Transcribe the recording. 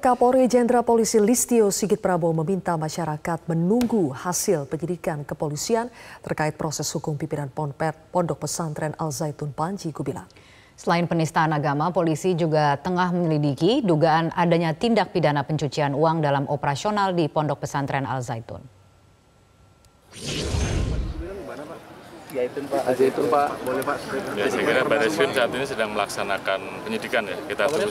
Kapolri Jenderal Polisi Listio Sigit Prabowo meminta masyarakat menunggu hasil penyidikan kepolisian terkait proses hukum pimpinan Pondok Pesantren Al Zaitun Panji Kubilang. Selain penistaan agama, polisi juga tengah menyelidiki dugaan adanya tindak pidana pencucian uang dalam operasional di Pondok Pesantren Al Zaitun. Zaitun Pak. Zaitun Pak, boleh Pak. Ya, saya kira Baris saat ini sedang melaksanakan penyidikan ya. Kita terus.